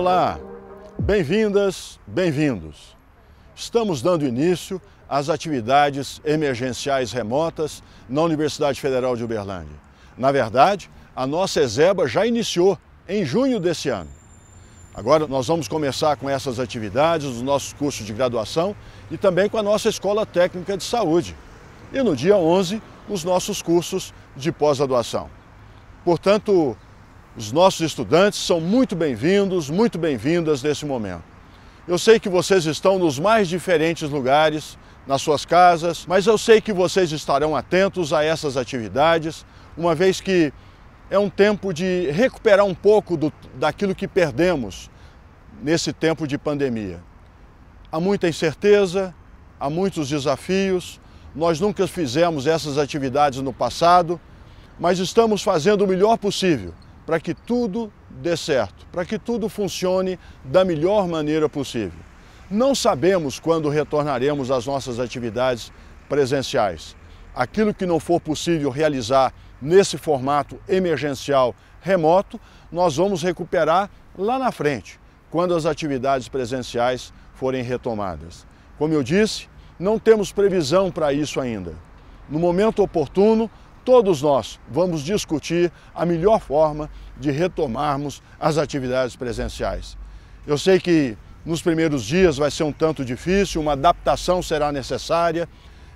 Olá, bem-vindas, bem-vindos. Estamos dando início às atividades emergenciais remotas na Universidade Federal de Uberlândia. Na verdade, a nossa ESEBA já iniciou em junho desse ano. Agora nós vamos começar com essas atividades, dos nossos cursos de graduação e também com a nossa Escola Técnica de Saúde. E no dia 11, os nossos cursos de pós-graduação. Portanto, os nossos estudantes são muito bem-vindos, muito bem-vindas nesse momento. Eu sei que vocês estão nos mais diferentes lugares, nas suas casas, mas eu sei que vocês estarão atentos a essas atividades, uma vez que é um tempo de recuperar um pouco do, daquilo que perdemos nesse tempo de pandemia. Há muita incerteza, há muitos desafios, nós nunca fizemos essas atividades no passado, mas estamos fazendo o melhor possível para que tudo dê certo, para que tudo funcione da melhor maneira possível. Não sabemos quando retornaremos às nossas atividades presenciais. Aquilo que não for possível realizar nesse formato emergencial remoto, nós vamos recuperar lá na frente, quando as atividades presenciais forem retomadas. Como eu disse, não temos previsão para isso ainda. No momento oportuno, todos nós vamos discutir a melhor forma de retomarmos as atividades presenciais. Eu sei que nos primeiros dias vai ser um tanto difícil, uma adaptação será necessária.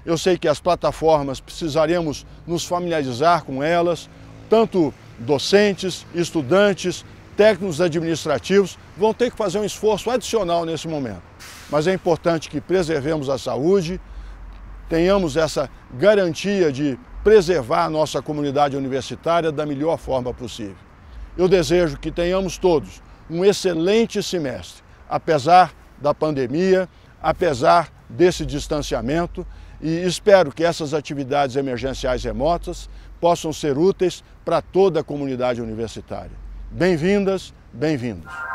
Eu sei que as plataformas precisaremos nos familiarizar com elas, tanto docentes, estudantes, técnicos administrativos vão ter que fazer um esforço adicional nesse momento. Mas é importante que preservemos a saúde, tenhamos essa garantia de preservar a nossa comunidade universitária da melhor forma possível. Eu desejo que tenhamos todos um excelente semestre, apesar da pandemia, apesar desse distanciamento, e espero que essas atividades emergenciais remotas possam ser úteis para toda a comunidade universitária. Bem-vindas, bem-vindos.